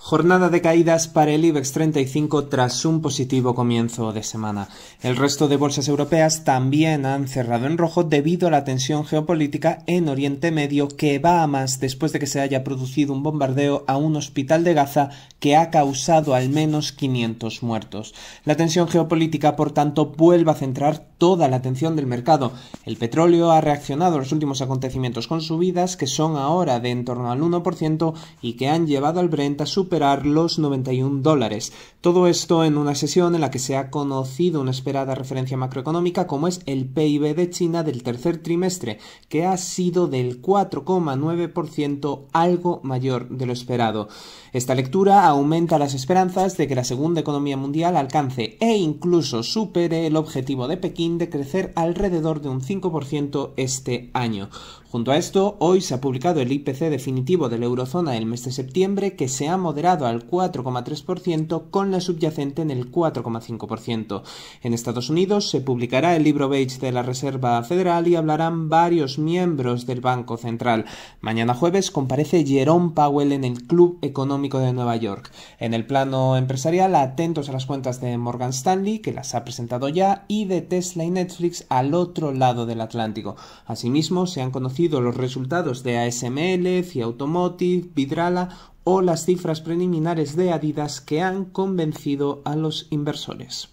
Jornada de caídas para el IBEX 35 tras un positivo comienzo de semana. El resto de bolsas europeas también han cerrado en rojo debido a la tensión geopolítica en Oriente Medio que va a más después de que se haya producido un bombardeo a un hospital de Gaza que ha causado al menos 500 muertos. La tensión geopolítica, por tanto, vuelve a centrar toda la atención del mercado. El petróleo ha reaccionado a los últimos acontecimientos con subidas que son ahora de en torno al 1% y que han llevado al Brent a su superar los 91 dólares. Todo esto en una sesión en la que se ha conocido una esperada referencia macroeconómica como es el PIB de China del tercer trimestre, que ha sido del 4,9% algo mayor de lo esperado. Esta lectura aumenta las esperanzas de que la segunda economía mundial alcance e incluso supere el objetivo de Pekín de crecer alrededor de un 5% este año. Junto a esto, hoy se ha publicado el IPC definitivo de la eurozona del mes de septiembre que se ha modificado al 4,3% con la subyacente en el 4,5%. En Estados Unidos se publicará el libro beige de la Reserva Federal y hablarán varios miembros del Banco Central. Mañana jueves comparece Jerome Powell en el Club Económico de Nueva York. En el plano empresarial, atentos a las cuentas de Morgan Stanley, que las ha presentado ya, y de Tesla y Netflix al otro lado del Atlántico. Asimismo, se han conocido los resultados de ASML, y Automotive, Vidrala o las cifras preliminares de Adidas que han convencido a los inversores.